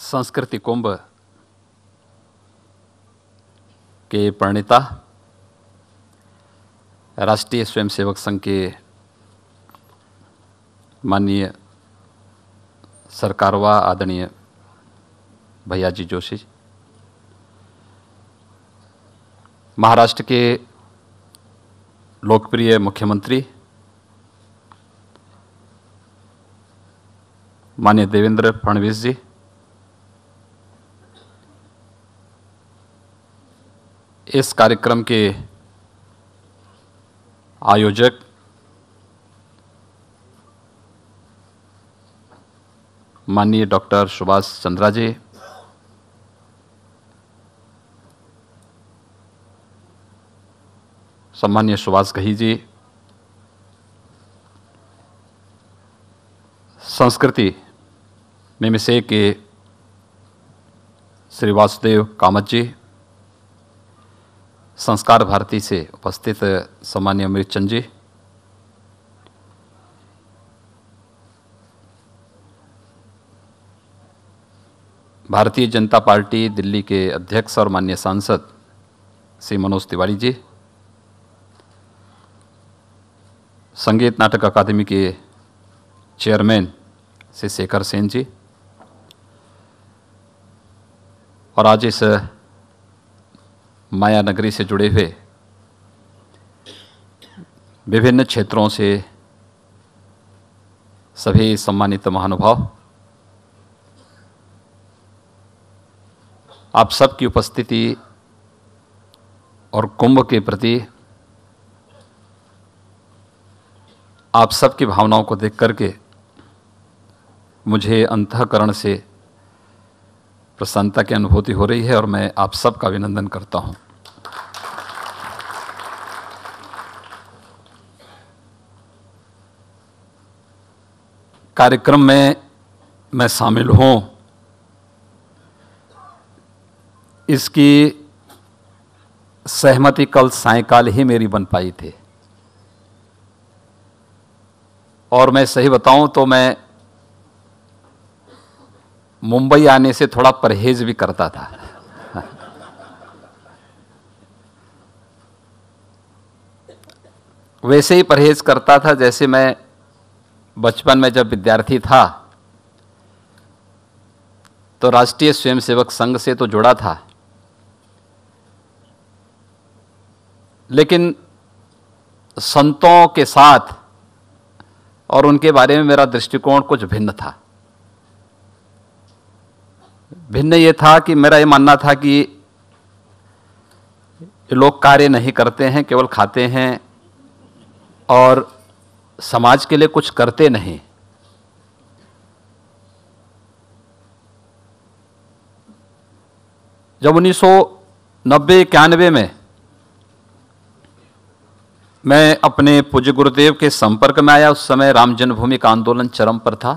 संस्कृति कुंभ के प्रणेता राष्ट्रीय स्वयंसेवक संघ के माननीय सरकार व आदरणीय जी जोशी महाराष्ट्र के लोकप्रिय मुख्यमंत्री माननीय देवेंद्र फडणवीस जी इस कार्यक्रम के आयोजक माननीय डॉक्टर सुभाष चंद्रा जी सम्मान्य सुभाष गही जी संस्कृति में मिसे के श्री वासुदेव कामत जी संस्कार भारती से उपस्थित सामान्य अमृत चंद जी भारतीय जनता पार्टी दिल्ली के अध्यक्ष और मान्य सांसद श्री मनोज तिवारी जी संगीत नाटक अकादमी के चेयरमैन श्री शेखर सेन जी और आज इस माया नगरी से जुड़े हुए विभिन्न क्षेत्रों से सभी सम्मानित महानुभाव आप सबकी उपस्थिति और कुंभ के प्रति आप सबकी भावनाओं को देख करके मुझे अंतकरण से प्रसन्नता की अनुभूति हो रही है और मैं आप सबका अभिनंदन करता हूँ कार्यक्रम में मैं शामिल हूँ इसकी सहमति कल सायकाल ही मेरी बन पाई थी और मैं सही बताऊं तो मैं मुंबई आने से थोड़ा परहेज भी करता था वैसे ही परहेज करता था जैसे मैं बचपन में जब विद्यार्थी था तो राष्ट्रीय स्वयंसेवक संघ से तो जुड़ा था लेकिन संतों के साथ और उनके बारे में मेरा दृष्टिकोण कुछ भिन्न था भिन्न ये था कि मेरा ये मानना था कि लोग कार्य नहीं करते हैं केवल खाते हैं और समाज के लिए कुछ करते नहीं जब उन्नीस सौ नब्बे इक्यानवे में मैं अपने पूज्य गुरुदेव के संपर्क में आया उस समय राम जन्मभूमि का आंदोलन चरम पर था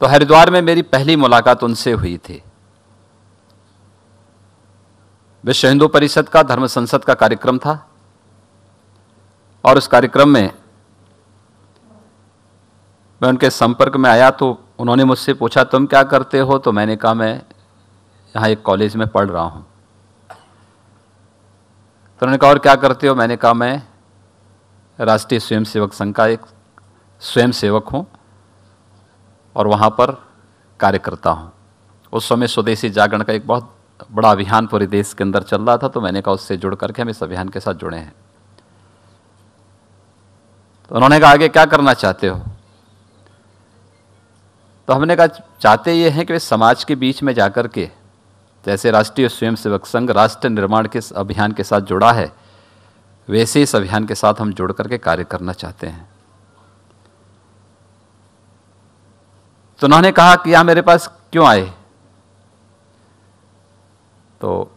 तो हरिद्वार में मेरी पहली मुलाकात उनसे हुई थी विश्व हिंदू परिषद का धर्म संसद का कार्यक्रम था और उस कार्यक्रम में मैं उनके संपर्क में आया तो उन्होंने मुझसे पूछा तुम क्या करते हो तो मैंने कहा मैं यहाँ एक कॉलेज में पढ़ रहा हूँ तो उन्होंने कहा और क्या करते हो मैंने कहा मैं राष्ट्रीय स्वयंसेवक संघ का एक स्वयंसेवक हूँ और वहाँ पर कार्यकर्ता हूँ उस समय स्वदेशी जागरण का एक बहुत बड़ा अभियान पूरे देश के अंदर चल रहा था तो मैंने कहा उससे जुड़ करके हम इस अभियान के साथ जुड़े हैं तो उन्होंने कहा आगे क्या करना चाहते हो तो हमने कहा चाहते ये हैं कि वे समाज के बीच में जाकर के जैसे राष्ट्रीय स्वयंसेवक संघ राष्ट्र निर्माण के अभियान के साथ जुड़ा है वैसे इस अभियान के साथ हम जुड़ करके कार्य करना चाहते हैं तो उन्होंने कहा कि यहाँ मेरे पास क्यों आए तो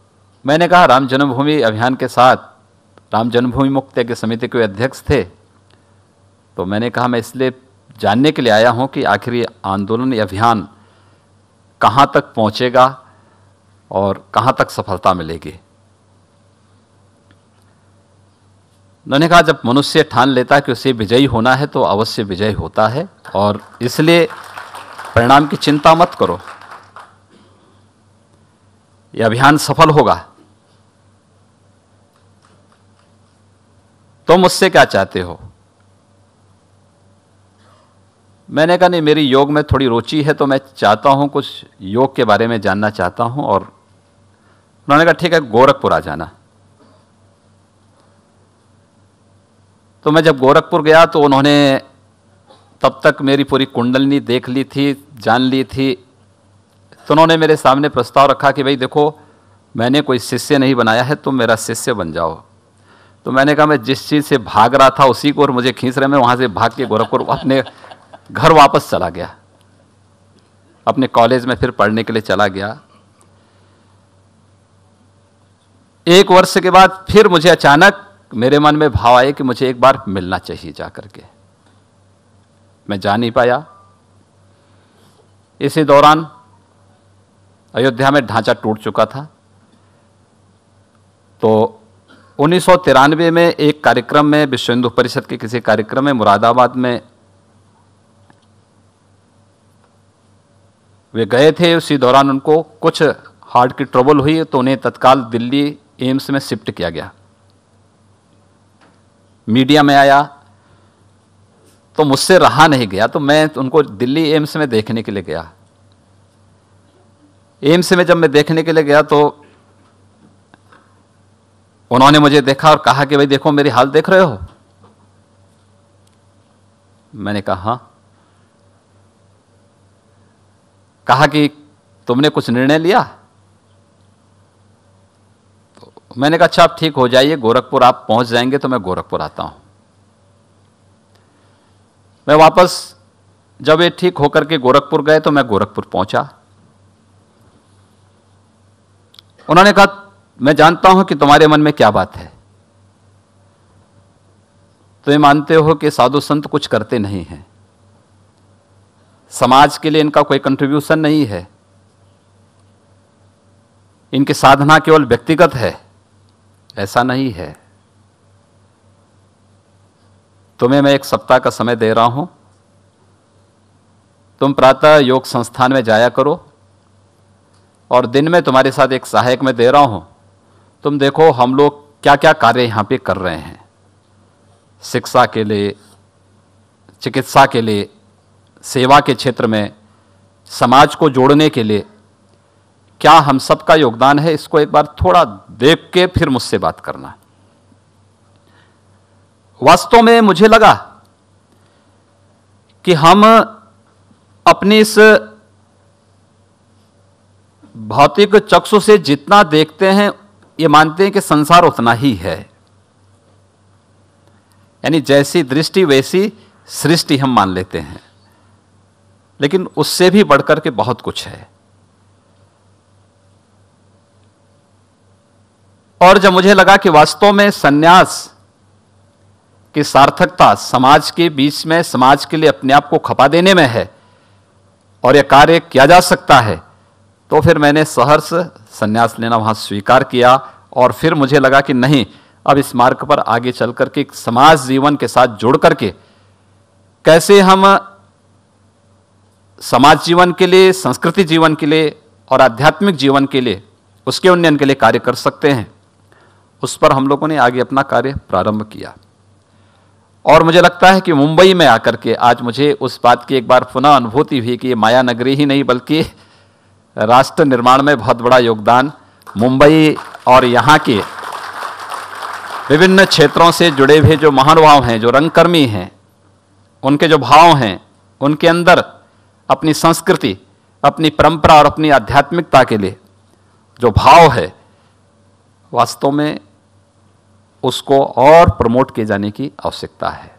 मैंने कहा राम जन्मभूमि अभियान के साथ राम जन्मभूमि मुक्त यज्ञ समिति के अध्यक्ष थे तो मैंने कहा मैं इसलिए जानने के लिए आया हूँ कि आखिर ये आंदोलन ये अभियान कहाँ तक पहुँचेगा और कहाँ तक सफलता मिलेगी उन्होंने कहा जब मनुष्य ठान लेता है कि उसे विजयी होना है तो अवश्य विजय होता है और इसलिए परिणाम की चिंता मत करो ये अभियान सफल होगा तुम मुझसे क्या चाहते हो मैंने कहा नहीं मेरी योग में थोड़ी रुचि है तो मैं चाहता हूं कुछ योग के बारे में जानना चाहता हूं और उन्होंने कहा ठीक है गोरखपुर आ जाना तो मैं जब गोरखपुर गया तो उन्होंने तब तक मेरी पूरी कुंडलनी देख ली थी जान ली थी तो उन्होंने मेरे सामने प्रस्ताव रखा कि भाई देखो मैंने कोई शिष्य नहीं बनाया है तुम मेरा शिष्य बन जाओ तो मैंने कहा मैं जिस चीज़ से भाग रहा था उसी को और मुझे खींच रहे मैं वहाँ से भाग के गोरखपुर अपने घर वापस चला गया अपने कॉलेज में फिर पढ़ने के लिए चला गया एक वर्ष के बाद फिर मुझे अचानक मेरे मन में भाव आए कि मुझे एक बार मिलना चाहिए जा करके मैं जा नहीं पाया इसी दौरान अयोध्या में ढांचा टूट चुका था तो उन्नीस में एक कार्यक्रम में विश्व हिंदू परिषद के किसी कार्यक्रम में मुरादाबाद में वे गए थे उसी दौरान उनको कुछ हार्ट की ट्रबल हुई तो उन्हें तत्काल दिल्ली एम्स में शिफ्ट किया गया मीडिया में आया तो मुझसे रहा नहीं गया तो मैं उनको दिल्ली एम्स में देखने के लिए गया एम्स में जब मैं देखने के लिए गया तो उन्होंने मुझे देखा और कहा कि भाई देखो मेरी हाल देख रहे हो मैंने कहा हाँ। कहा कि तुमने कुछ निर्णय लिया तो मैंने कहा अच्छा आप ठीक हो जाइए गोरखपुर आप पहुंच जाएंगे तो मैं गोरखपुर आता हूं मैं वापस जब ये ठीक होकर के गोरखपुर गए तो मैं गोरखपुर पहुंचा उन्होंने कहा मैं जानता हूं कि तुम्हारे मन में क्या बात है तुम्हें मानते हो कि साधु संत कुछ करते नहीं हैं समाज के लिए इनका कोई कंट्रीब्यूशन नहीं है इनकी साधना केवल व्यक्तिगत है ऐसा नहीं है तुम्हें मैं एक सप्ताह का समय दे रहा हूं तुम प्रातः योग संस्थान में जाया करो और दिन में तुम्हारे साथ एक सहायक में दे रहा हूं तुम देखो हम लोग क्या क्या कार्य यहाँ पे कर रहे हैं शिक्षा के लिए चिकित्सा के लिए सेवा के क्षेत्र में समाज को जोड़ने के लिए क्या हम सबका योगदान है इसको एक बार थोड़ा देख के फिर मुझसे बात करना वास्तव में मुझे लगा कि हम अपनी इस भौतिक चक्षु से जितना देखते हैं ये मानते हैं कि संसार उतना ही है यानी जैसी दृष्टि वैसी सृष्टि हम मान लेते हैं लेकिन उससे भी बढ़कर के बहुत कुछ है और जब मुझे लगा कि वास्तव में सन्यास की सार्थकता समाज के बीच में समाज के लिए अपने आप को खपा देने में है और यह कार्य किया जा सकता है तो फिर मैंने सहर्ष संन्यास लेना वहाँ स्वीकार किया और फिर मुझे लगा कि नहीं अब इस मार्ग पर आगे चल करके समाज जीवन के साथ जुड़ करके कैसे हम समाज जीवन के लिए संस्कृति जीवन के लिए और आध्यात्मिक जीवन के लिए उसके उन्नयन के लिए कार्य कर सकते हैं उस पर हम लोगों ने आगे अपना कार्य प्रारंभ किया और मुझे लगता है कि मुंबई में आकर के आज मुझे उस बात की एक बार पुनः अनुभूति हुई कि ये माया नगरी ही नहीं बल्कि राष्ट्र निर्माण में बहुत बड़ा योगदान मुंबई और यहाँ के विभिन्न क्षेत्रों से जुड़े हुए जो महानुभाव हैं जो रंगकर्मी हैं उनके जो भाव हैं उनके अंदर अपनी संस्कृति अपनी परंपरा और अपनी आध्यात्मिकता के लिए जो भाव है वास्तव में उसको और प्रमोट किए जाने की आवश्यकता है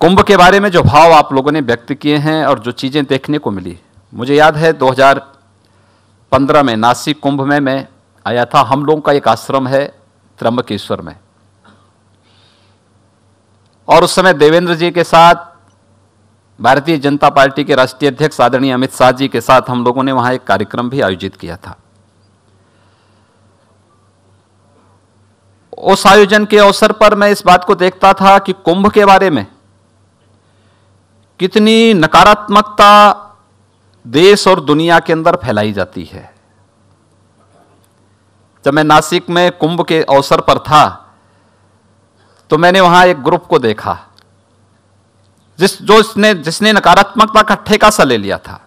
कुंभ के बारे में जो भाव आप लोगों ने व्यक्त किए हैं और जो चीज़ें देखने को मिली मुझे याद है 2015 में नासिक कुंभ में मैं आया था हम लोगों का एक आश्रम है त्रम्बकेश्वर में और उस समय देवेंद्र जी के साथ भारतीय जनता पार्टी के राष्ट्रीय अध्यक्ष आदरणीय अमित शाह जी के साथ हम लोगों ने वहाँ एक कार्यक्रम भी आयोजित किया था उस आयोजन के अवसर पर मैं इस बात को देखता था कि कुंभ के बारे में कितनी नकारात्मकता देश और दुनिया के अंदर फैलाई जाती है जब मैं नासिक में कुंभ के अवसर पर था तो मैंने वहां एक ग्रुप को देखा जिस जो इसने जिसने नकारात्मकता का ठेका सा ले लिया था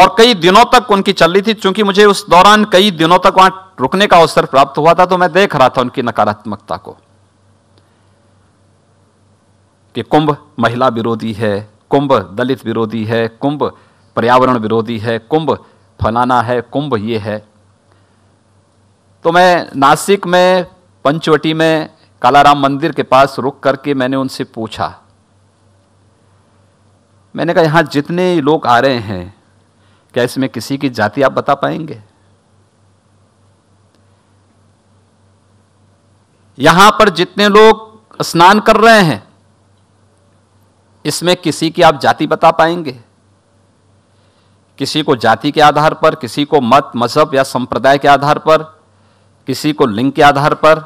और कई दिनों तक उनकी चल रही थी चूंकि मुझे उस दौरान कई दिनों तक वहां रुकने का अवसर प्राप्त हुआ था तो मैं देख रहा था उनकी नकारात्मकता को कि कुंभ महिला विरोधी है कुंभ दलित विरोधी है कुंभ पर्यावरण विरोधी है कुंभ फलाना है कुंभ ये है तो मैं नासिक में पंचवटी में कालाराम मंदिर के पास रुक करके मैंने उनसे पूछा मैंने कहा यहाँ जितने लोग आ रहे हैं क्या इसमें किसी की जाति आप बता पाएंगे यहां पर जितने लोग स्नान कर रहे हैं इसमें किसी की आप जाति बता पाएंगे किसी को जाति के आधार पर किसी को मत मजहब या संप्रदाय के आधार पर किसी को लिंग के आधार पर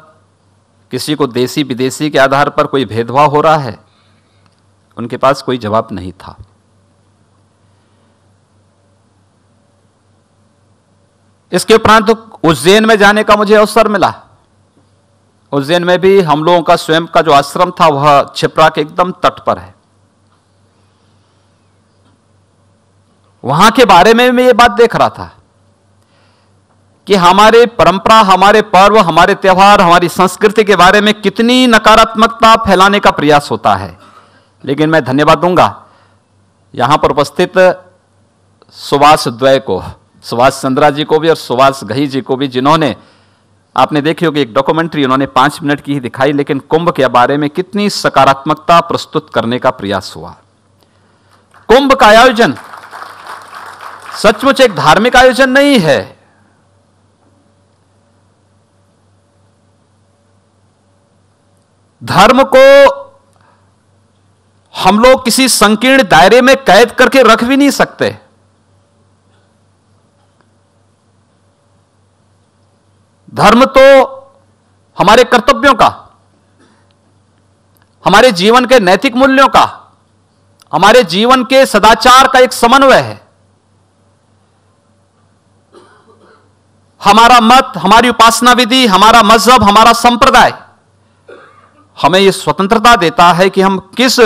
किसी को देसी विदेशी के आधार पर कोई भेदभाव हो रहा है उनके पास कोई जवाब नहीं था इसके उपरांत उज्जैन में जाने का मुझे अवसर मिला उज्जैन में भी हम लोगों का स्वयं का जो आश्रम था वह छिपरा के एकदम तट पर है वहां के बारे में मैं ये बात देख रहा था कि हमारे परंपरा हमारे पर्व हमारे त्यौहार हमारी संस्कृति के बारे में कितनी नकारात्मकता फैलाने का प्रयास होता है लेकिन मैं धन्यवाद दूंगा यहां पर उपस्थित सुभाष द्वय को सुभाष चंद्रा जी को भी और सुभाष गही जी को भी जिन्होंने आपने देखी होगी एक डॉक्यूमेंट्री उन्होंने पांच मिनट की ही दिखाई लेकिन कुंभ के बारे में कितनी सकारात्मकता प्रस्तुत करने का प्रयास हुआ कुंभ का आयोजन सचमुच एक धार्मिक आयोजन नहीं है धर्म को हम लोग किसी संकीर्ण दायरे में कैद करके रख भी नहीं सकते धर्म तो हमारे कर्तव्यों का हमारे जीवन के नैतिक मूल्यों का हमारे जीवन के सदाचार का एक समन्वय है हमारा मत हमारी उपासना विधि हमारा मजहब हमारा संप्रदाय हमें यह स्वतंत्रता देता है कि हम किस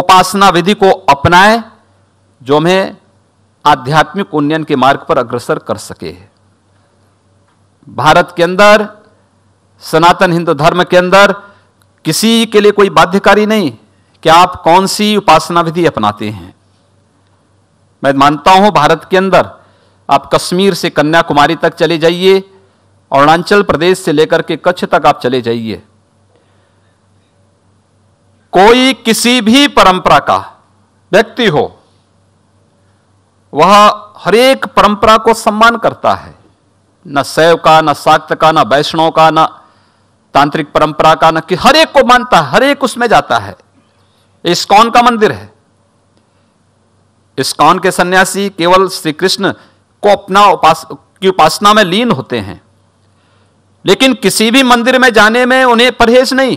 उपासना विधि को अपनाएं जो हमें आध्यात्मिक उन्नयन के मार्ग पर अग्रसर कर सके भारत के अंदर सनातन हिंदू धर्म के अंदर किसी के लिए कोई बाध्यकारी नहीं कि आप कौन सी उपासना विधि अपनाते हैं मैं मानता हूं भारत के अंदर आप कश्मीर से कन्याकुमारी तक चले जाइए अरुणाचल प्रदेश से लेकर के कच्छ तक आप चले जाइए कोई किसी भी परंपरा का व्यक्ति हो वह हरेक परंपरा को सम्मान करता है न शैव का न शाक्त का न वैष्णव का न तांत्रिक परंपरा का न कि हर एक को मानता है हर एक उसमें जाता है कौन का मंदिर है कौन के सन्यासी केवल श्री कृष्ण को अपना उपास की उपासना में लीन होते हैं लेकिन किसी भी मंदिर में जाने में उन्हें परहेज नहीं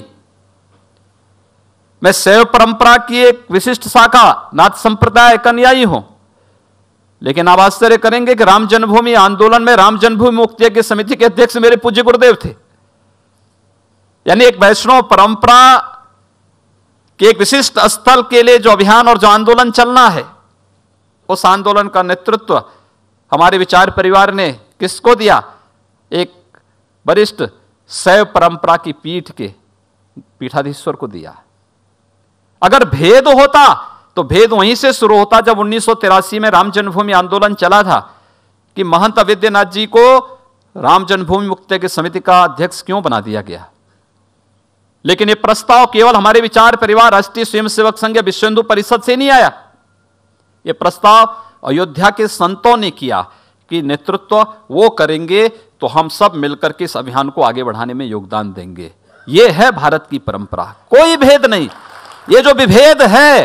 मैं शैव परंपरा की एक विशिष्ट शाखा नाथ संप्रदाय एक अनुयायी हूं लेकिन आप आश्चर्य करेंगे कि राम जन्मभूमि आंदोलन में राम जन्मभूमि मुक्ति के समिति के अध्यक्ष मेरे पूज्य गुरुदेव थे यानी एक वैष्णव परंपरा के एक विशिष्ट स्थल के लिए जो अभियान और जो आंदोलन चलना है उस आंदोलन का नेतृत्व हमारे विचार परिवार ने किसको दिया एक वरिष्ठ शैव परंपरा की पीठ के पीठाधीश्वर को दिया अगर भेद होता तो भेद वहीं से शुरू होता जब उन्नीस में राम जन्मभूमि आंदोलन चला था कि महंत अविद्यनाथ जी को राम जन्मभूमि मुक्त की समिति का अध्यक्ष क्यों बना दिया गया लेकिन यह प्रस्ताव केवल हमारे विचार परिवार राष्ट्रीय स्वयंसेवक संघ विश्व हिंदू परिषद से नहीं आया यह प्रस्ताव अयोध्या के संतों ने किया कि नेतृत्व वो करेंगे तो हम सब मिलकर के इस अभियान को आगे बढ़ाने में योगदान देंगे ये है भारत की परंपरा कोई भेद नहीं ये जो विभेद है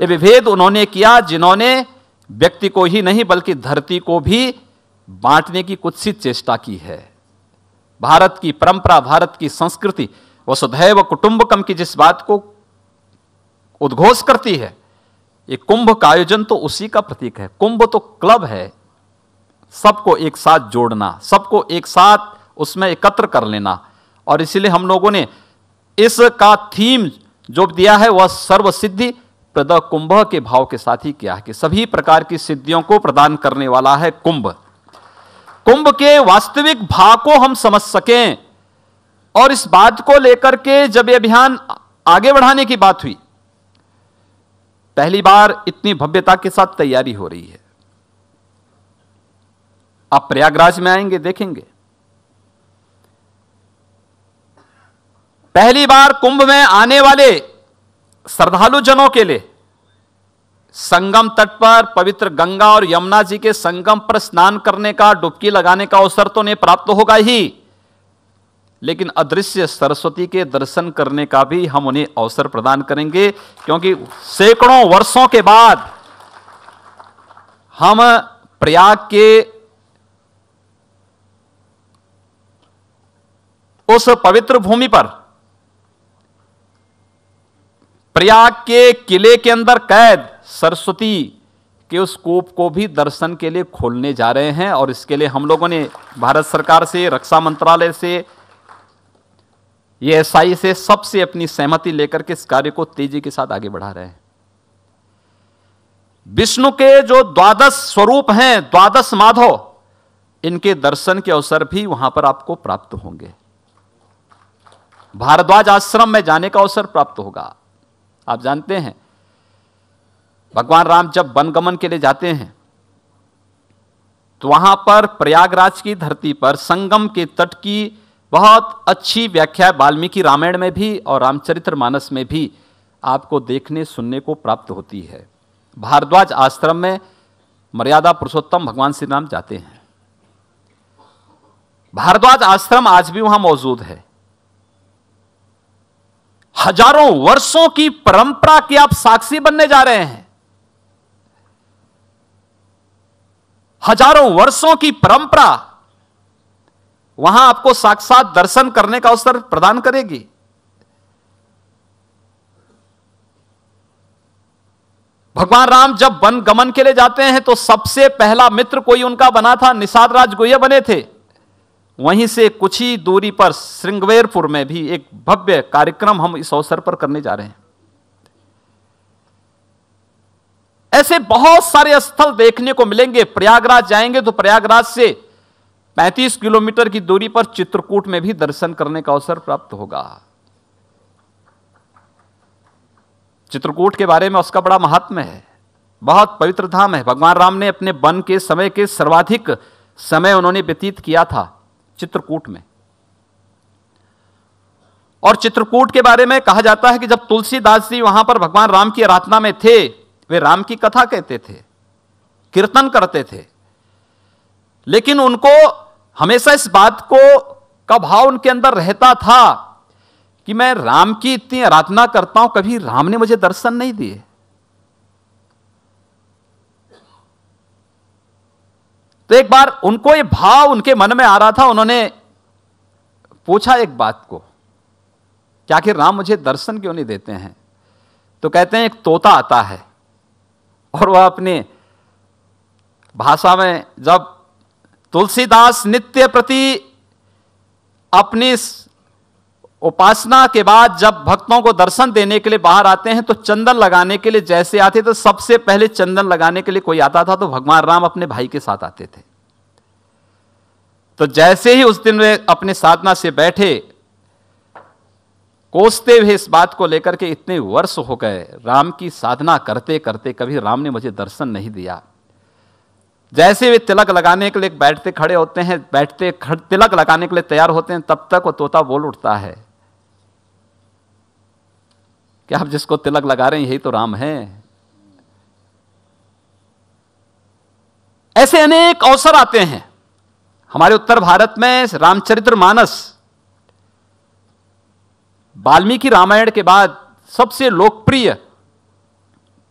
ये विभेद उन्होंने किया जिन्होंने व्यक्ति को ही नहीं बल्कि धरती को भी बांटने की कुछ सी चेष्टा की है भारत की परंपरा भारत की संस्कृति वसुधैव कुटुंबकम की जिस बात को उद्घोष करती है ये कुंभ का आयोजन तो उसी का प्रतीक है कुंभ तो क्लब है सबको एक साथ जोड़ना सबको एक साथ उसमें एकत्र कर लेना और इसीलिए हम लोगों ने इसका थीम जो दिया है वह सर्वसिद्धि प्रद कुंभ के भाव के साथ ही किया है कि सभी प्रकार की सिद्धियों को प्रदान करने वाला है कुंभ कुंभ के वास्तविक भाव को हम समझ सकें और इस बात को लेकर के जब यह अभियान आगे बढ़ाने की बात हुई पहली बार इतनी भव्यता के साथ तैयारी हो रही है आप प्रयागराज में आएंगे देखेंगे पहली बार कुंभ में आने वाले श्रद्धालु जनों के लिए संगम तट पर पवित्र गंगा और यमुना जी के संगम पर स्नान करने का डुबकी लगाने का अवसर तो उन्हें प्राप्त होगा ही लेकिन अदृश्य सरस्वती के दर्शन करने का भी हम उन्हें अवसर प्रदान करेंगे क्योंकि सैकड़ों वर्षों के बाद हम प्रयाग के उस पवित्र भूमि पर प्रयाग के किले के अंदर कैद सरस्वती के उस कूप को भी दर्शन के लिए खोलने जा रहे हैं और इसके लिए हम लोगों ने भारत सरकार से रक्षा मंत्रालय से ये एसआई से सबसे अपनी सहमति लेकर के इस कार्य को तेजी के साथ आगे बढ़ा रहे हैं विष्णु के जो द्वादश स्वरूप हैं द्वादश माधव इनके दर्शन के अवसर भी वहां पर आपको प्राप्त होंगे भारद्वाज आश्रम में जाने का अवसर प्राप्त होगा आप जानते हैं भगवान राम जब वनगमन के लिए जाते हैं तो वहां पर प्रयागराज की धरती पर संगम के तट की बहुत अच्छी व्याख्या वाल्मीकि रामायण में भी और रामचरित्र मानस में भी आपको देखने सुनने को प्राप्त होती है भारद्वाज आश्रम में मर्यादा पुरुषोत्तम भगवान श्री राम जाते हैं भारद्वाज आश्रम आज भी वहां मौजूद है हजारों वर्षों की परंपरा के आप साक्षी बनने जा रहे हैं हजारों वर्षों की परंपरा वहां आपको साक्षात दर्शन करने का अवसर प्रदान करेगी भगवान राम जब वन गमन के लिए जाते हैं तो सबसे पहला मित्र कोई उनका बना था निषाद राज गोया बने थे वहीं से कुछ ही दूरी पर श्रृंगवेरपुर में भी एक भव्य कार्यक्रम हम इस अवसर पर करने जा रहे हैं ऐसे बहुत सारे स्थल देखने को मिलेंगे प्रयागराज जाएंगे तो प्रयागराज से पैंतीस किलोमीटर की दूरी पर चित्रकूट में भी दर्शन करने का अवसर प्राप्त होगा चित्रकूट के बारे में उसका बड़ा महात्म है बहुत पवित्र धाम है भगवान राम ने अपने वन के समय के सर्वाधिक समय उन्होंने व्यतीत किया था चित्रकूट में और चित्रकूट के बारे में कहा जाता है कि जब तुलसीदास जी वहां पर भगवान राम की आराधना में थे वे राम की कथा कहते थे कीर्तन करते थे लेकिन उनको हमेशा इस बात को का भाव उनके अंदर रहता था कि मैं राम की इतनी आराधना करता हूं कभी राम ने मुझे दर्शन नहीं दिए तो एक बार उनको ये भाव उनके मन में आ रहा था उन्होंने पूछा एक बात को कि आखिर राम मुझे दर्शन क्यों नहीं देते हैं तो कहते हैं एक तोता आता है और वह अपने भाषा में जब तुलसीदास नित्य प्रति अपनी उपासना के बाद जब भक्तों को दर्शन देने के लिए बाहर आते हैं तो चंदन लगाने के लिए जैसे आते तो सबसे पहले चंदन लगाने के लिए कोई आता था तो भगवान राम अपने भाई के साथ आते थे तो जैसे ही उस दिन वे अपने साधना से बैठे कोसते हुए इस बात को लेकर के इतने वर्ष हो गए राम की साधना करते करते कभी राम ने मुझे दर्शन नहीं दिया जैसे वे तिलक लगाने के लिए बैठते खड़े होते हैं बैठते तिलक लगाने के लिए तैयार होते हैं तब तक वो तोता बोल उठता है क्या आप जिसको तिलक लगा रहे हैं यही तो राम है ऐसे अनेक अवसर आते हैं हमारे उत्तर भारत में रामचरित्र मानस वाल्मीकि रामायण के बाद सबसे लोकप्रिय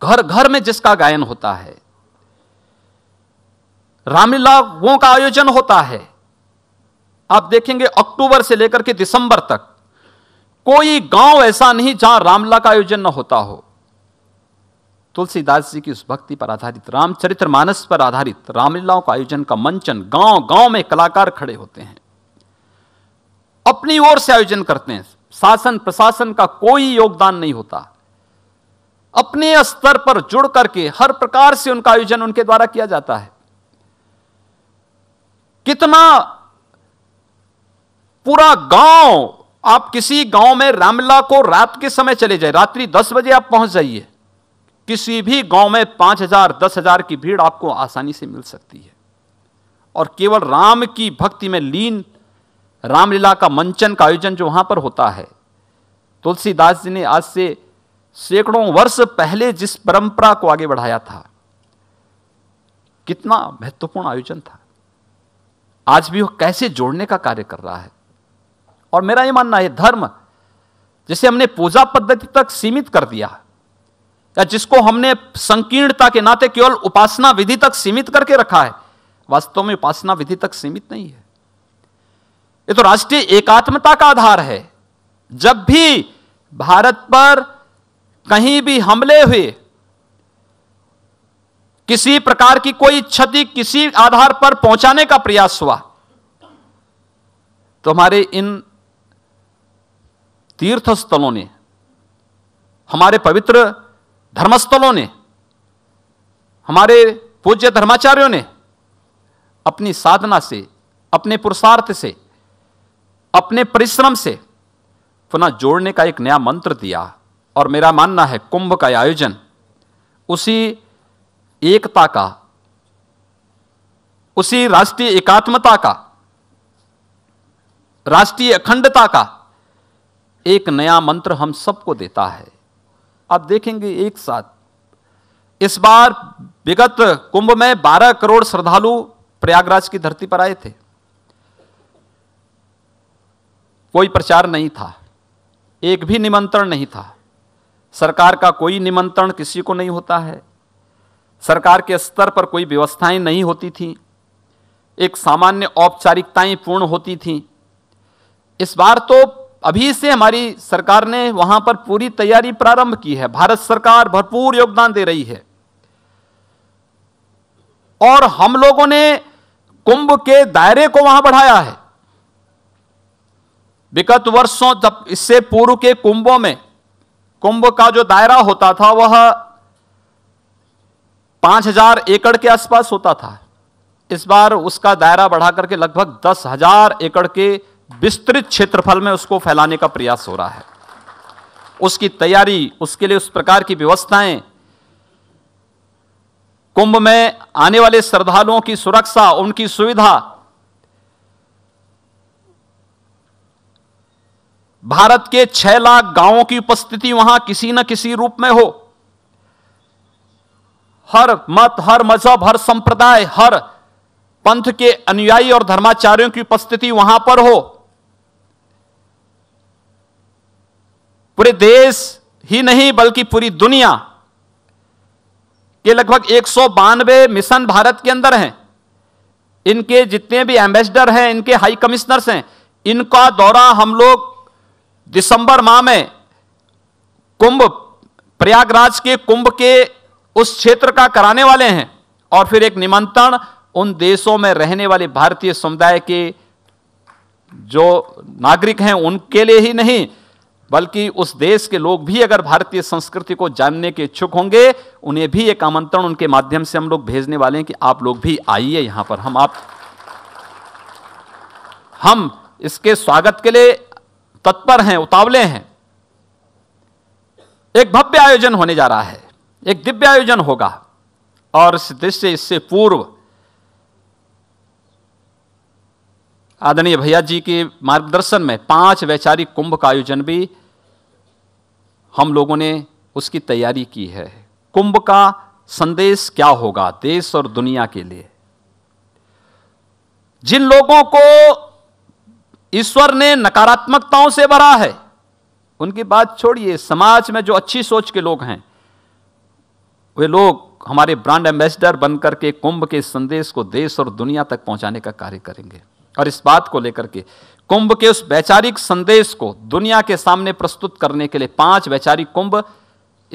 घर घर में जिसका गायन होता है रामलीलाओं का आयोजन होता है आप देखेंगे अक्टूबर से लेकर के दिसंबर तक कोई गांव ऐसा नहीं जहां रामला का आयोजन न होता हो तुलसीदास जी की उस भक्ति पर आधारित रामचरित्र मानस पर आधारित रामलीलाओं का आयोजन का मंचन गांव गांव में कलाकार खड़े होते हैं अपनी ओर से आयोजन करते हैं शासन प्रशासन का कोई योगदान नहीं होता अपने स्तर पर जुड़ करके हर प्रकार से उनका आयोजन उनके द्वारा किया जाता है कितना पूरा गांव आप किसी गांव में रामला को रात के समय चले जाए रात्रि दस बजे आप पहुंच जाइए किसी भी गांव में पांच हजार दस हजार की भीड़ आपको आसानी से मिल सकती है और केवल राम की भक्ति में लीन रामलीला का मंचन का आयोजन जो वहां पर होता है तुलसीदास जी ने आज से सैकड़ों वर्ष पहले जिस परंपरा को आगे बढ़ाया था कितना महत्वपूर्ण आयोजन था आज भी वो कैसे जोड़ने का कार्य कर रहा है और मेरा ये मानना है धर्म जिसे हमने पूजा पद्धति तक सीमित कर दिया या जिसको हमने संकीर्णता के नाते केवल उपासना विधि तक सीमित करके रखा है वास्तव में उपासना विधि तक सीमित नहीं है ये तो राष्ट्रीय एकात्मता का आधार है जब भी भारत पर कहीं भी हमले हुए किसी प्रकार की कोई क्षति किसी आधार पर पहुंचाने का प्रयास हुआ तो हमारे इन तीर्थ स्थलों ने हमारे पवित्र धर्मस्थलों ने हमारे पूज्य धर्माचार्यों ने अपनी साधना से अपने पुरुषार्थ से अपने परिश्रम से पुनः जोड़ने का एक नया मंत्र दिया और मेरा मानना है कुंभ का आयोजन उसी एकता का उसी राष्ट्रीय एकात्मता का राष्ट्रीय अखंडता का एक नया मंत्र हम सबको देता है आप देखेंगे एक साथ इस बार विगत कुंभ में 12 करोड़ श्रद्धालु प्रयागराज की धरती पर आए थे कोई प्रचार नहीं था एक भी निमंत्रण नहीं था सरकार का कोई निमंत्रण किसी को नहीं होता है सरकार के स्तर पर कोई व्यवस्थाएं नहीं होती थी एक सामान्य औपचारिकताएं पूर्ण होती थी इस बार तो अभी से हमारी सरकार ने वहां पर पूरी तैयारी प्रारंभ की है भारत सरकार भरपूर योगदान दे रही है और हम लोगों ने कुंभ के दायरे को वहां बढ़ाया है विगत वर्षों जब इससे पूर्व के कुंभों में कुंभ का जो दायरा होता था वह पांच हजार एकड़ के आसपास होता था इस बार उसका दायरा बढ़ा करके लगभग दस हजार एकड़ के विस्तृत क्षेत्रफल में उसको फैलाने का प्रयास हो रहा है उसकी तैयारी उसके लिए उस प्रकार की व्यवस्थाएं कुंभ में आने वाले श्रद्धालुओं की सुरक्षा उनकी सुविधा भारत के छह लाख गांवों की उपस्थिति वहां किसी न किसी रूप में हो हर मत हर मजहब हर संप्रदाय हर पंथ के अनुयायी और धर्माचार्यों की उपस्थिति वहां पर हो पूरे देश ही नहीं बल्कि पूरी दुनिया के लगभग एक सौ बानवे मिशन भारत के अंदर हैं इनके जितने भी एम्बेसडर हैं इनके हाई कमिश्नर्स हैं इनका दौरा हम लोग दिसंबर माह में कुंभ प्रयागराज के कुंभ के उस क्षेत्र का कराने वाले हैं और फिर एक निमंत्रण उन देशों में रहने वाले भारतीय समुदाय के जो नागरिक हैं उनके लिए ही नहीं बल्कि उस देश के लोग भी अगर भारतीय संस्कृति को जानने के इच्छुक होंगे उन्हें भी एक आमंत्रण उनके माध्यम से हम लोग भेजने वाले हैं कि आप लोग भी आइए यहां पर हम आप हम इसके स्वागत के लिए तत्पर हैं उतावले हैं एक भव्य आयोजन होने जा रहा है एक दिव्य आयोजन होगा और इस दृश्य इससे पूर्व आदरणीय भैया जी के मार्गदर्शन में पांच वैचारिक कुंभ का आयोजन भी हम लोगों ने उसकी तैयारी की है कुंभ का संदेश क्या होगा देश और दुनिया के लिए जिन लोगों को ईश्वर ने नकारात्मकताओं से भरा है उनकी बात छोड़िए समाज में जो अच्छी सोच के लोग हैं वे लोग हमारे ब्रांड एम्बेसडर बनकर के कुंभ के संदेश को देश और दुनिया तक पहुंचाने का कार्य करेंगे और इस बात को लेकर के कुंभ के उस वैचारिक संदेश को दुनिया के सामने प्रस्तुत करने के लिए पांच वैचारिक कुंभ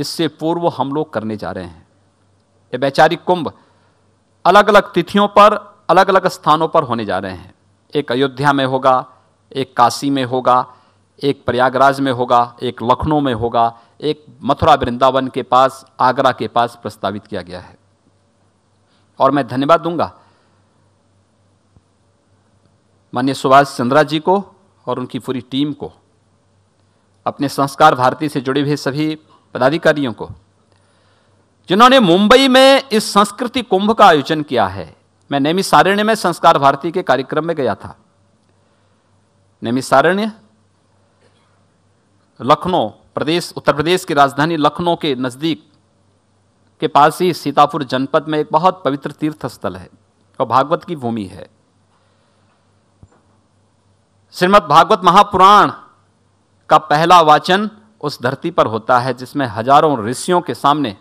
इससे पूर्व हम लोग करने जा रहे हैं ये वैचारिक कुंभ अलग अलग तिथियों पर अलग अलग स्थानों पर होने जा रहे हैं एक अयोध्या में होगा एक काशी में होगा एक प्रयागराज में होगा एक लखनऊ में होगा एक मथुरा वृंदावन के पास आगरा के पास प्रस्तावित किया गया है और मैं धन्यवाद दूंगा माननीय सुभाष चंद्रा जी को और उनकी पूरी टीम को अपने संस्कार भारती से जुड़े हुए सभी पदाधिकारियों को जिन्होंने मुंबई में इस संस्कृति कुंभ का आयोजन किया है मैं सारण्य में संस्कार भारती के कार्यक्रम में गया था सारण्य लखनऊ प्रदेश उत्तर प्रदेश की राजधानी लखनऊ के नज़दीक के पास ही सीतापुर जनपद में एक बहुत पवित्र तीर्थ स्थल है और भागवत की भूमि है श्रीमद् भागवत महापुराण का पहला वाचन उस धरती पर होता है जिसमें हजारों ऋषियों के सामने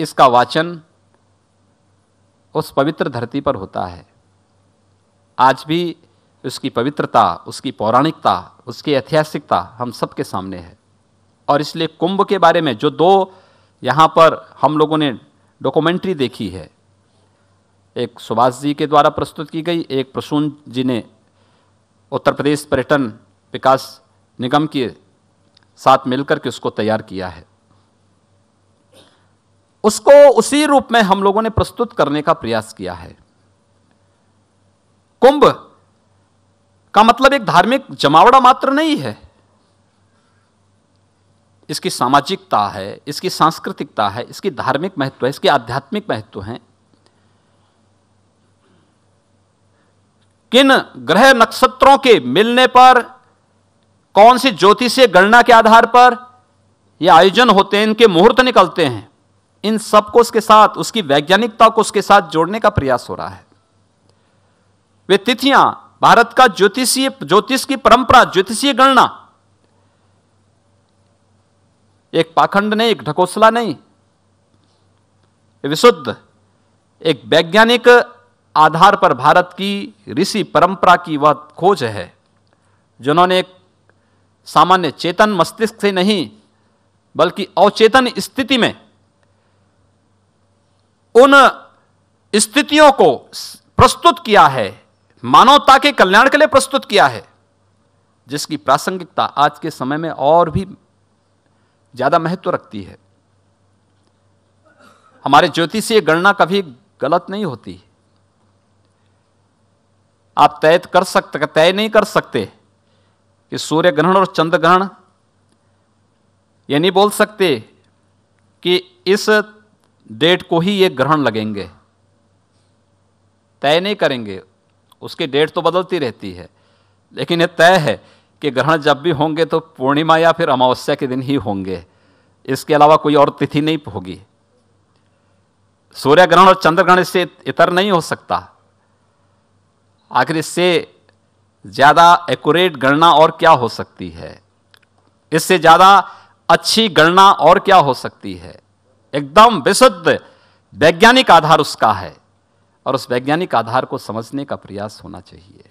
इसका वाचन उस पवित्र धरती पर होता है आज भी उसकी पवित्रता उसकी पौराणिकता उसकी ऐतिहासिकता हम सबके सामने है और इसलिए कुंभ के बारे में जो दो यहाँ पर हम लोगों ने डॉक्यूमेंट्री देखी है एक सुभाष जी के द्वारा प्रस्तुत की गई एक प्रसून जी ने उत्तर प्रदेश पर्यटन विकास निगम के साथ मिलकर के उसको तैयार किया है उसको उसी रूप में हम लोगों ने प्रस्तुत करने का प्रयास किया है कुंभ का मतलब एक धार्मिक जमावड़ा मात्र नहीं है इसकी सामाजिकता है इसकी सांस्कृतिकता है इसकी धार्मिक महत्व है इसकी आध्यात्मिक महत्व है किन ग्रह नक्षत्रों के मिलने पर कौन सी ज्योतिषीय गणना के आधार पर ये आयोजन होते हैं इनके मुहूर्त निकलते हैं इन सबको उसके साथ उसकी वैज्ञानिकता को उसके साथ जोड़ने का प्रयास हो रहा है वे तिथियां भारत का ज्योतिषीय ज्योतिष की परंपरा ज्योतिषीय गणना एक पाखंड नहीं एक ढकोसला नहीं विशुद्ध एक वैज्ञानिक आधार पर भारत की ऋषि परंपरा की वह खोज है जिन्होंने एक सामान्य चेतन मस्तिष्क से नहीं बल्कि अवचेतन स्थिति में उन स्थितियों को प्रस्तुत किया है मानवता के कल्याण के लिए प्रस्तुत किया है जिसकी प्रासंगिकता आज के समय में और भी ज़्यादा महत्व रखती है हमारे ज्योतिषीय गणना कभी गलत नहीं होती आप तय कर सकते तय नहीं कर सकते कि सूर्य ग्रहण और चंद्र ग्रहण ये नहीं बोल सकते कि इस डेट को ही ये ग्रहण लगेंगे तय नहीं करेंगे उसकी डेट तो बदलती रहती है लेकिन यह तय है कि ग्रहण जब भी होंगे तो पूर्णिमा या फिर अमावस्या के दिन ही होंगे इसके अलावा कोई और तिथि नहीं होगी सूर्य ग्रहण और चंद्र ग्रहण इससे इतर नहीं हो सकता आखिर इससे ज़्यादा एक्यूरेट गणना और क्या हो सकती है इससे ज़्यादा अच्छी गणना और क्या हो सकती है एकदम विशुद्ध वैज्ञानिक आधार उसका है और उस वैज्ञानिक आधार को समझने का प्रयास होना चाहिए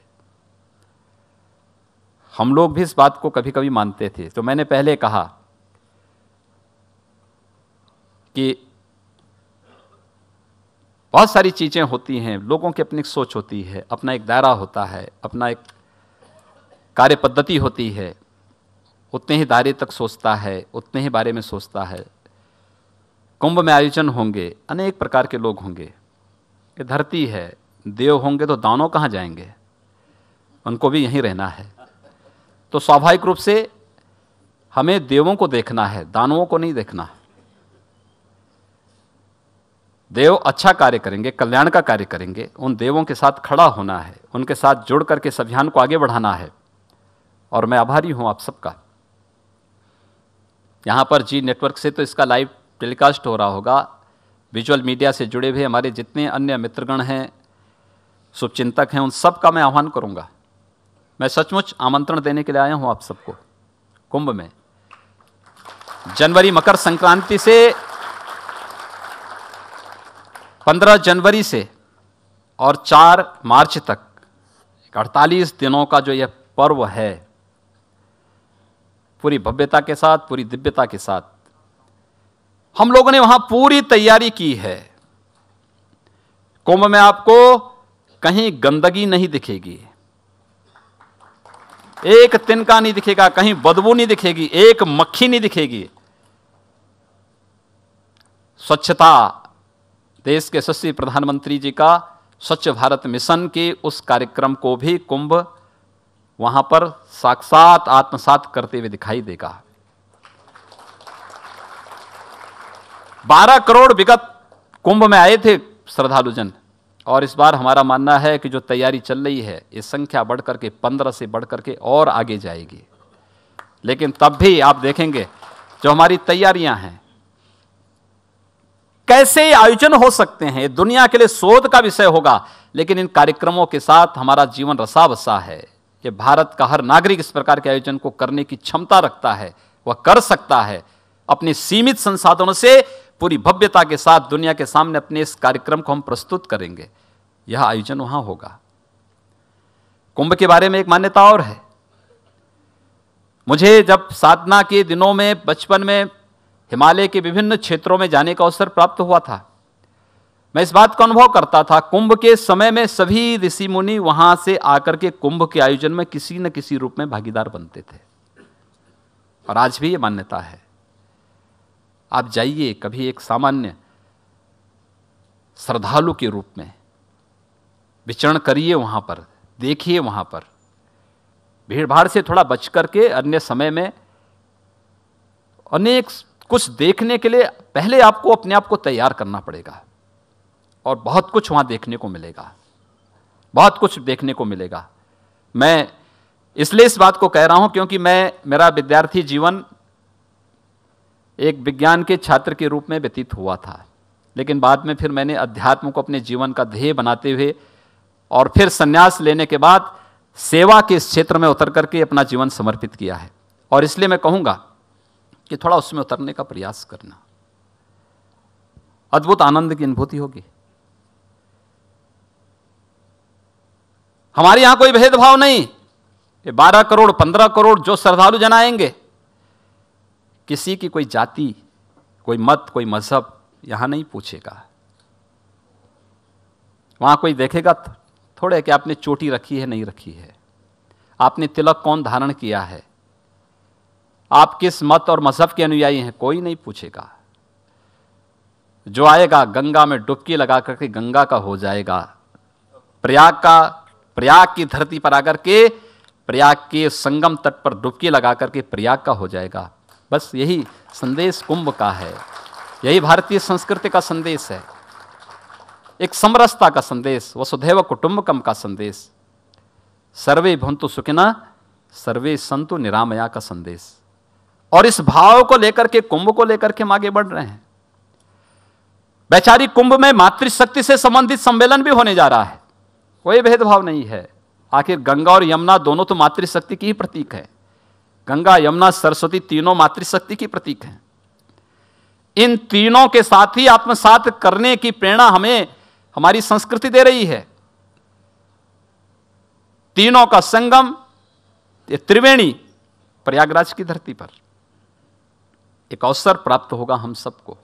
हम लोग भी इस बात को कभी कभी मानते थे तो मैंने पहले कहा कि बहुत सारी चीज़ें होती हैं लोगों की अपनी सोच होती है अपना एक दायरा होता है अपना एक कार्य पद्धति होती है उतने ही दायरे तक सोचता है उतने ही बारे में सोचता है कुंभ में आयोजन होंगे अनेक प्रकार के लोग होंगे ये धरती है देव होंगे तो दानों कहाँ जाएंगे उनको भी यहीं रहना है तो स्वाभाविक रूप से हमें देवों को देखना है दानवों को नहीं देखना देव अच्छा कार्य करेंगे कल्याण का कार्य करेंगे उन देवों के साथ खड़ा होना है उनके साथ जुड़ करके इस अभियान को आगे बढ़ाना है और मैं आभारी हूं आप सबका यहां पर जी नेटवर्क से तो इसका लाइव टेलीकास्ट हो रहा होगा विजुअल मीडिया से जुड़े हुए हमारे जितने अन्य मित्रगण हैं शुभचिंतक हैं उन सब का मैं आह्वान करूंगा मैं सचमुच आमंत्रण देने के लिए आया हूं आप सबको कुंभ में जनवरी मकर संक्रांति से 15 जनवरी से और 4 मार्च तक 48 दिनों का जो यह पर्व है पूरी भव्यता के साथ पूरी दिव्यता के साथ हम लोगों ने वहां पूरी तैयारी की है कुंभ में आपको कहीं गंदगी नहीं दिखेगी एक तिनका नहीं दिखेगा कहीं बदबू नहीं दिखेगी एक मक्खी नहीं दिखेगी स्वच्छता देश के शशि प्रधानमंत्री जी का स्वच्छ भारत मिशन के उस कार्यक्रम को भी कुंभ वहां पर साक्षात आत्मसात करते हुए दिखाई देगा बारह करोड़ विगत कुंभ में आए थे श्रद्धालु जन और इस बार हमारा मानना है कि जो तैयारी चल रही है ये संख्या बढ़ करके पंद्रह से बढ़ करके और आगे जाएगी लेकिन तब भी आप देखेंगे जो हमारी तैयारियां हैं कैसे आयोजन हो सकते हैं दुनिया के लिए शोध का विषय होगा लेकिन इन कार्यक्रमों के साथ हमारा जीवन रसा बसा है ये भारत का हर नागरिक इस प्रकार के आयोजन को करने की क्षमता रखता है वह कर सकता है अपने सीमित संसाधनों से पूरी भव्यता के साथ दुनिया के सामने अपने इस कार्यक्रम को हम प्रस्तुत करेंगे यह आयोजन वहां होगा कुंभ के बारे में एक मान्यता और है मुझे जब साधना के दिनों में बचपन में हिमालय के विभिन्न क्षेत्रों में जाने का अवसर प्राप्त हुआ था मैं इस बात का अनुभव करता था कुंभ के समय में सभी ऋषि मुनि वहां से आकर के कुंभ के आयोजन में किसी न किसी रूप में भागीदार बनते थे और आज भी ये मान्यता है आप जाइए कभी एक सामान्य श्रद्धालु के रूप में विचरण करिए वहाँ पर देखिए वहाँ पर भीड़ भाड़ से थोड़ा बच करके अन्य समय में अनेक कुछ देखने के लिए पहले आपको अपने आप को तैयार करना पड़ेगा और बहुत कुछ वहाँ देखने को मिलेगा बहुत कुछ देखने को मिलेगा मैं इसलिए इस बात को कह रहा हूँ क्योंकि मैं मेरा विद्यार्थी जीवन एक विज्ञान के छात्र के रूप में व्यतीत हुआ था लेकिन बाद में फिर मैंने अध्यात्म को अपने जीवन का ध्येय बनाते हुए और फिर संन्यास लेने के बाद सेवा के इस क्षेत्र में उतर करके अपना जीवन समर्पित किया है और इसलिए मैं कहूँगा कि थोड़ा उसमें उतरने का प्रयास करना अद्भुत आनंद की अनुभूति होगी हमारे यहां कोई भेदभाव नहीं ये बारह करोड़ पंद्रह करोड़ जो श्रद्धालु जन आएंगे किसी की कोई जाति कोई मत कोई मजहब यहाँ नहीं पूछेगा वहाँ कोई देखेगा थोड़े कि आपने चोटी रखी है नहीं रखी है आपने तिलक कौन धारण किया है आप किस मत और मजहब के अनुयायी हैं कोई नहीं पूछेगा जो आएगा गंगा में डुबकी लगा करके गंगा का हो जाएगा प्रयाग का प्रयाग की धरती पर आकर के प्रयाग के संगम तट पर डुबकी लगा करके प्रयाग का हो जाएगा बस यही संदेश कुंभ का है यही भारतीय संस्कृति का संदेश है एक समरसता का संदेश वसुधैव कुटुंबकम का संदेश सर्वे भंतु सुखिना सर्वे संतु निरामया का संदेश और इस भाव को लेकर के कुंभ को लेकर के हम आगे बढ़ रहे हैं वैचारिक कुंभ में मातृशक्ति से संबंधित सम्मेलन भी होने जा रहा है कोई भेदभाव नहीं है आखिर गंगा और यमुना दोनों तो मातृशक्ति की ही प्रतीक है गंगा यमुना सरस्वती तीनों मातृशक्ति की प्रतीक हैं इन तीनों के साथ ही आत्मसात करने की प्रेरणा हमें हमारी संस्कृति दे रही है तीनों का संगम त्रिवेणी प्रयागराज की धरती पर एक अवसर प्राप्त होगा हम सबको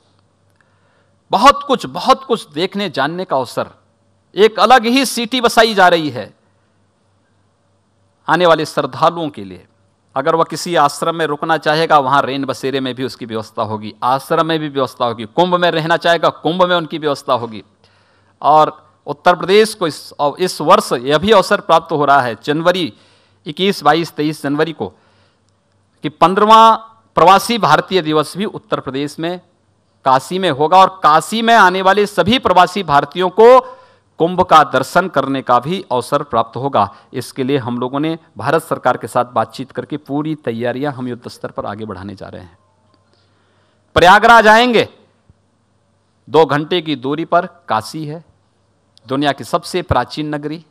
बहुत कुछ बहुत कुछ देखने जानने का अवसर एक अलग ही सीटी बसाई जा रही है आने वाले श्रद्धालुओं के लिए अगर वह किसी आश्रम में रुकना चाहेगा वहाँ रेन बसेरे में भी उसकी व्यवस्था होगी आश्रम में भी व्यवस्था होगी कुंभ में रहना चाहेगा कुंभ में उनकी व्यवस्था होगी और उत्तर प्रदेश को इस इस वर्ष यह भी अवसर प्राप्त हो रहा है जनवरी इक्कीस बाईस तेईस जनवरी को कि पंद्रवा प्रवासी भारतीय दिवस भी उत्तर प्रदेश में काशी में होगा और काशी में आने वाले सभी प्रवासी भारतीयों को कुंभ का दर्शन करने का भी अवसर प्राप्त होगा इसके लिए हम लोगों ने भारत सरकार के साथ बातचीत करके पूरी तैयारियां हम युद्ध स्तर पर आगे बढ़ाने जा रहे हैं प्रयागराज आएंगे दो घंटे की दूरी पर काशी है दुनिया की सबसे प्राचीन नगरी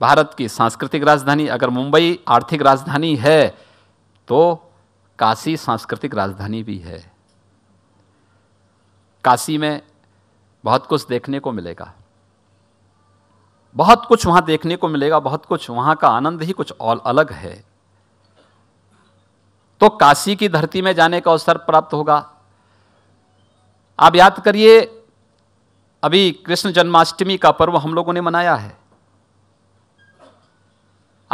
भारत की सांस्कृतिक राजधानी अगर मुंबई आर्थिक राजधानी है तो काशी सांस्कृतिक राजधानी भी है काशी में बहुत कुछ देखने को मिलेगा बहुत कुछ वहां देखने को मिलेगा बहुत कुछ वहां का आनंद ही कुछ और अलग है तो काशी की धरती में जाने का अवसर प्राप्त होगा आप याद करिए अभी कृष्ण जन्माष्टमी का पर्व हम लोगों ने मनाया है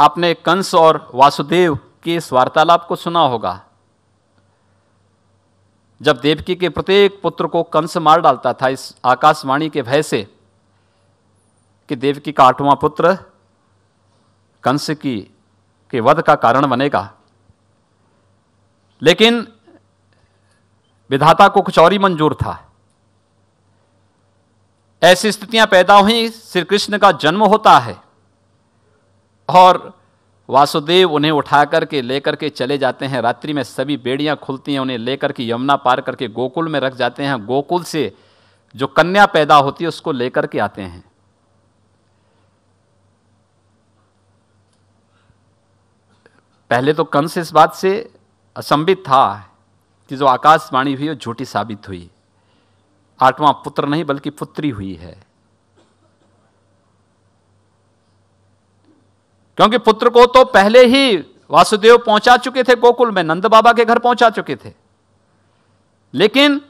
आपने कंस और वासुदेव के इस वार्तालाप को सुना होगा जब देवकी के प्रत्येक पुत्र को कंस मार डालता था इस आकाशवाणी के भय से कि देवकी का आठवां पुत्र कंस की के वध का कारण बनेगा लेकिन विधाता को कुछ और ही मंजूर था ऐसी स्थितियां पैदा हुई श्री कृष्ण का जन्म होता है और वासुदेव उन्हें उठा करके लेकर के चले जाते हैं रात्रि में सभी बेड़ियाँ खुलती हैं उन्हें लेकर के यमुना पार करके गोकुल में रख जाते हैं गोकुल से जो कन्या पैदा होती है उसको लेकर के आते हैं पहले तो कंस इस बात से असंबित था कि जो आकाशवाणी हुई वो झूठी साबित हुई आठवां पुत्र नहीं बल्कि पुत्री हुई है क्योंकि पुत्र को तो पहले ही वासुदेव पहुंचा चुके थे गोकुल में नंद बाबा के घर पहुंचा चुके थे लेकिन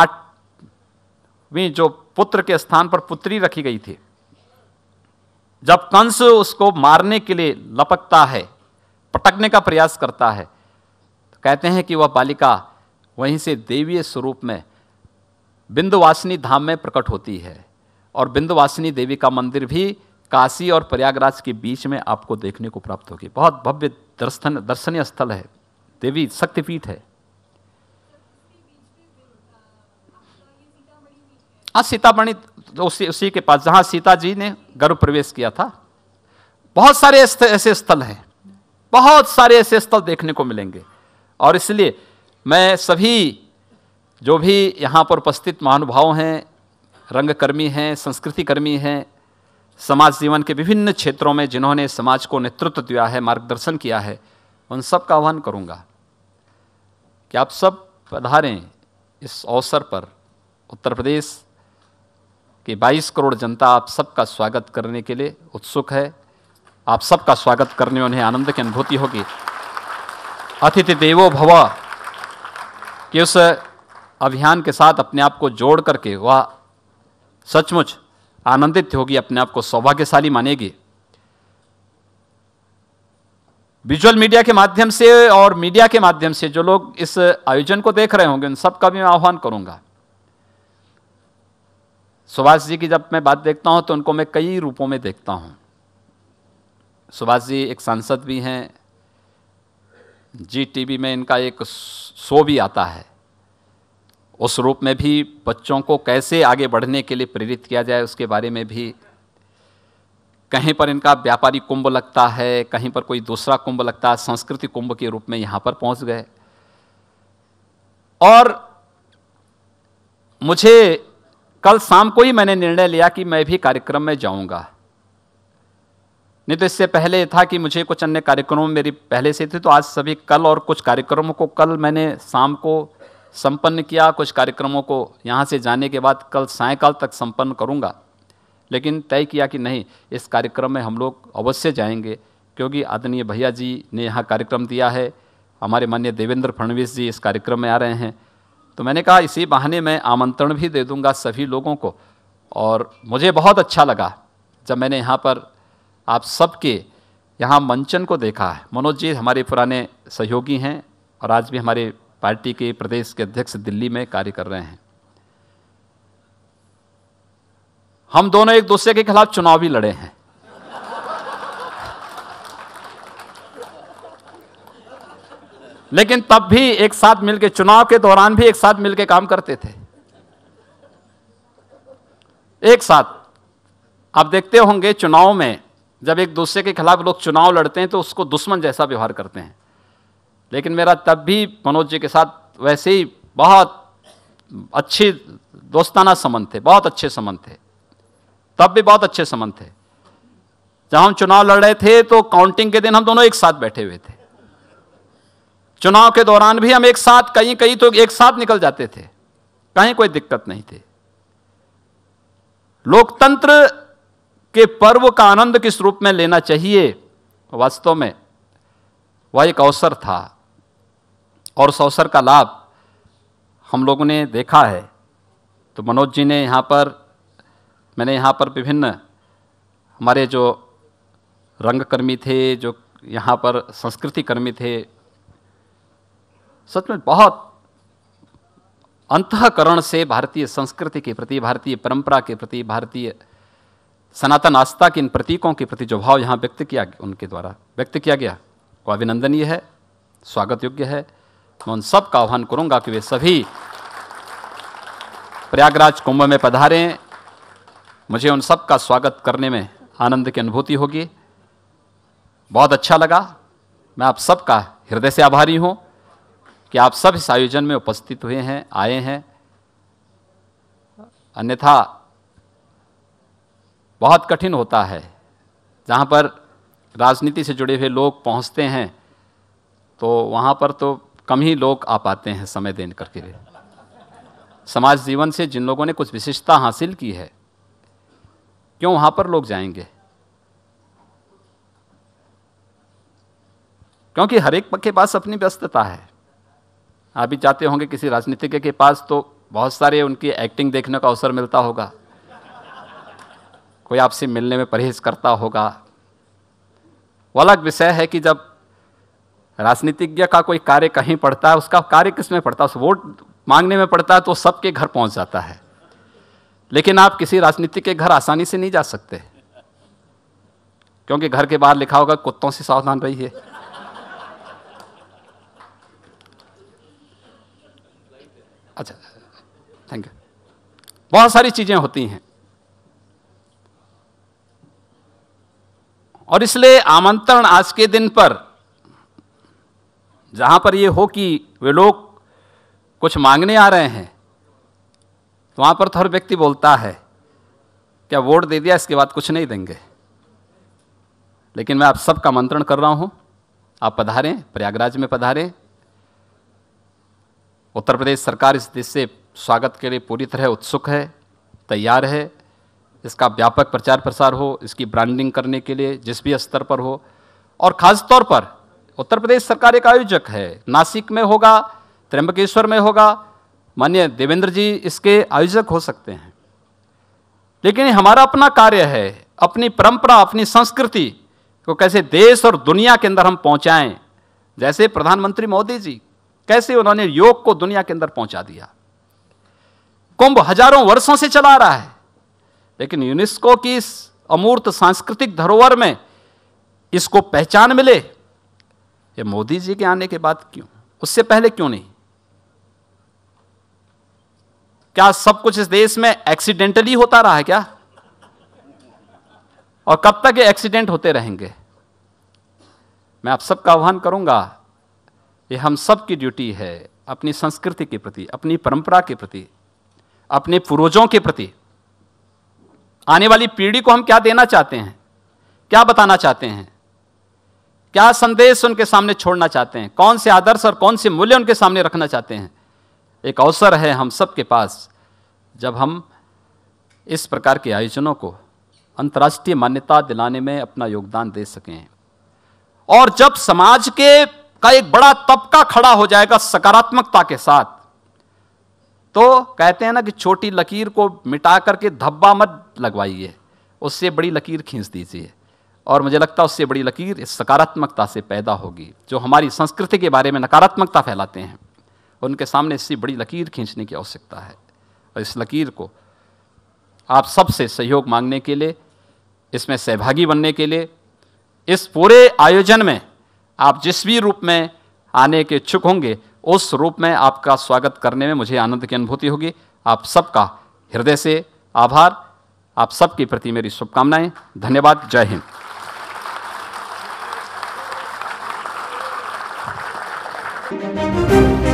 आठवीं जो पुत्र के स्थान पर पुत्री रखी गई थी जब कंस उसको मारने के लिए लपकता है पटकने का प्रयास करता है तो कहते हैं कि वह बालिका वहीं से देवीय स्वरूप में बिंदुवासिनी धाम में प्रकट होती है और बिंदुवासिनी देवी का मंदिर भी काशी और प्रयागराज के बीच में आपको देखने को प्राप्त होगी बहुत भव्य दर्शन दर्शनीय स्थल है देवी शक्तिपीठ है हाँ सीतामढ़ी तो उसी उसी के पास जहाँ सीता जी ने गर्भ प्रवेश किया था बहुत सारे ऐसे स्थल हैं बहुत सारे ऐसे स्थल देखने को मिलेंगे और इसलिए मैं सभी जो भी यहाँ पर उपस्थित महानुभाव हैं रंगकर्मी हैं संस्कृतिकर्मी हैं समाज जीवन के विभिन्न क्षेत्रों में जिन्होंने समाज को नेतृत्व दिया है मार्गदर्शन किया है उन सब का आह्वान करूंगा कि आप सब पधारें इस अवसर पर उत्तर प्रदेश की 22 करोड़ जनता आप सबका स्वागत करने के लिए उत्सुक है आप सबका स्वागत करने उन्हें आनंद की अनुभूति होगी अतिथि देवो भव के उस अभियान के साथ अपने आप को जोड़ करके वह सचमुच आनंदित होगी अपने आप को सौभाग्यशाली मानेगी विजुअल मीडिया के माध्यम से और मीडिया के माध्यम से जो लोग इस आयोजन को देख रहे होंगे उन सबका भी मैं आह्वान करूंगा सुभाष जी की जब मैं बात देखता हूं तो उनको मैं कई रूपों में देखता हूं सुभाष जी एक सांसद भी हैं जी टीवी में इनका एक शो भी आता है उस रूप में भी बच्चों को कैसे आगे बढ़ने के लिए प्रेरित किया जाए उसके बारे में भी कहीं पर इनका व्यापारी कुंभ लगता है कहीं पर कोई दूसरा कुंभ लगता है संस्कृति कुंभ के रूप में यहाँ पर पहुँच गए और मुझे कल शाम को ही मैंने निर्णय लिया कि मैं भी कार्यक्रम में जाऊंगा नहीं तो इससे पहले था कि मुझे कुछ अन्य कार्यक्रम मेरी पहले से थे तो आज सभी कल और कुछ कार्यक्रमों को कल मैंने शाम को संपन्न किया कुछ कार्यक्रमों को यहाँ से जाने के बाद कल सायकाल तक संपन्न करूँगा लेकिन तय किया कि नहीं इस कार्यक्रम में हम लोग अवश्य जाएंगे क्योंकि आदरणीय भैया जी ने यहाँ कार्यक्रम दिया है हमारे मान्य देवेंद्र फडणवीस जी इस कार्यक्रम में आ रहे हैं तो मैंने कहा इसी बहाने मैं आमंत्रण भी दे दूंगा सभी लोगों को और मुझे बहुत अच्छा लगा जब मैंने यहाँ पर आप सबके यहाँ मंचन को देखा है मनोज जी हमारे पुराने सहयोगी हैं और आज भी हमारे पार्टी के प्रदेश के अध्यक्ष दिल्ली में कार्य कर रहे हैं हम दोनों एक दूसरे के खिलाफ चुनाव भी लड़े हैं लेकिन तब भी एक साथ मिलकर चुनाव के दौरान भी एक साथ मिलकर काम करते थे एक साथ आप देखते होंगे चुनाव में जब एक दूसरे के खिलाफ लोग चुनाव लड़ते हैं तो उसको दुश्मन जैसा व्यवहार करते हैं लेकिन मेरा तब भी मनोज जी के साथ वैसे ही बहुत अच्छे दोस्ताना संबंध थे बहुत अच्छे संबंध थे तब भी बहुत अच्छे संबंध थे जब हम चुनाव लड़ रहे थे तो काउंटिंग के दिन हम दोनों एक साथ बैठे हुए थे चुनाव के दौरान भी हम एक साथ कहीं कहीं तो एक साथ निकल जाते थे कहीं कोई दिक्कत नहीं थी लोकतंत्र के पर्व का आनंद किस रूप में लेना चाहिए वास्तव में वह एक अवसर था और उस अवसर का लाभ हम लोगों ने देखा है तो मनोज जी ने यहाँ पर मैंने यहाँ पर विभिन्न हमारे जो रंगकर्मी थे जो यहाँ पर संस्कृति कर्मी थे सच में बहुत अंतकरण से भारतीय संस्कृति के प्रति भारतीय परंपरा के प्रति भारतीय सनातन आस्था के इन प्रतीकों के प्रति जो भाव यहाँ व्यक्त किया उनके द्वारा व्यक्त किया गया वो अभिनंदनीय है स्वागत योग्य है मैं उन सब का आह्वान करूंगा कि वे सभी प्रयागराज कुंभ में पधारें मुझे उन सब का स्वागत करने में आनंद की अनुभूति होगी बहुत अच्छा लगा मैं आप सबका हृदय से आभारी हूं कि आप सब इस आयोजन में उपस्थित हुए हैं आए हैं अन्यथा बहुत कठिन होता है जहाँ पर राजनीति से जुड़े हुए लोग पहुँचते हैं तो वहाँ पर तो कम ही लोग आ पाते हैं समय देने करके लिए समाज जीवन से जिन लोगों ने कुछ विशेषता हासिल की है क्यों वहाँ पर लोग जाएंगे क्योंकि हर एक पक्ष के पास अपनी व्यस्तता है आप भी जाते होंगे किसी राजनीतिज्ञ के पास तो बहुत सारे उनकी एक्टिंग देखने का अवसर मिलता होगा कोई आपसे मिलने में परहेज करता होगा वो अलग विषय है कि जब राजनीतिज्ञ का कोई कार्य कहीं पड़ता है उसका कार्य किस में पड़ता है उस वोट मांगने में पड़ता है तो सबके घर पहुंच जाता है लेकिन आप किसी राजनीतिक के घर आसानी से नहीं जा सकते क्योंकि घर के बाहर लिखा होगा कुत्तों से सावधान रहिए अच्छा थैंक यू बहुत सारी चीजें होती हैं और इसलिए आमंत्रण आज के दिन पर जहाँ पर ये हो कि वे लोग कुछ मांगने आ रहे हैं तो वहाँ पर तो हर व्यक्ति बोलता है क्या वोट दे दिया इसके बाद कुछ नहीं देंगे लेकिन मैं आप सबका मंत्रण कर रहा हूँ आप पधारें प्रयागराज में पधारें उत्तर प्रदेश सरकार इस देश से स्वागत के लिए पूरी तरह उत्सुक है तैयार है इसका व्यापक प्रचार प्रसार हो इसकी ब्रांडिंग करने के लिए जिस भी स्तर पर हो और ख़ास तौर पर उत्तर प्रदेश सरकार एक आयोजक है नासिक में होगा त्र्यंबकेश्वर में होगा मान्य देवेंद्र जी इसके आयोजक हो सकते हैं लेकिन हमारा अपना कार्य है अपनी परंपरा अपनी संस्कृति को कैसे देश और दुनिया के अंदर हम पहुंचाएं जैसे प्रधानमंत्री मोदी जी कैसे उन्होंने योग को दुनिया के अंदर पहुंचा दिया कुंभ हजारों वर्षों से चला रहा है लेकिन यूनेस्को की इस अमूर्त सांस्कृतिक धरोहर में इसको पहचान मिले ये मोदी जी के आने के बाद क्यों उससे पहले क्यों नहीं क्या सब कुछ इस देश में एक्सीडेंटली होता रहा है क्या और कब तक ये एक्सीडेंट होते रहेंगे मैं आप सबका आह्वान करूंगा ये हम सब की ड्यूटी है अपनी संस्कृति के प्रति अपनी परंपरा के प्रति अपने पूर्वजों के प्रति आने वाली पीढ़ी को हम क्या देना चाहते हैं क्या बताना चाहते हैं क्या संदेश उनके सामने छोड़ना चाहते हैं कौन से आदर्श और कौन से मूल्य उनके सामने रखना चाहते हैं एक अवसर है हम सबके पास जब हम इस प्रकार के आयोजनों को अंतर्राष्ट्रीय मान्यता दिलाने में अपना योगदान दे सकें और जब समाज के का एक बड़ा तबका खड़ा हो जाएगा सकारात्मकता के साथ तो कहते हैं ना कि छोटी लकीर को मिटा करके धब्बा मत लगवाइए उससे बड़ी लकीर खींच दीजिए और मुझे लगता है उससे बड़ी लकीर इस सकारात्मकता से पैदा होगी जो हमारी संस्कृति के बारे में नकारात्मकता फैलाते हैं उनके सामने इससे बड़ी लकीर खींचने की आवश्यकता है और इस लकीर को आप सबसे सहयोग मांगने के लिए इसमें सहभागी बनने के लिए इस पूरे आयोजन में आप जिस भी रूप में आने के इच्छुक होंगे उस रूप में आपका स्वागत करने में मुझे आनंद की अनुभूति होगी आप सबका हृदय से आभार आप सबके प्रति मेरी शुभकामनाएं धन्यवाद जय हिंद Thank you.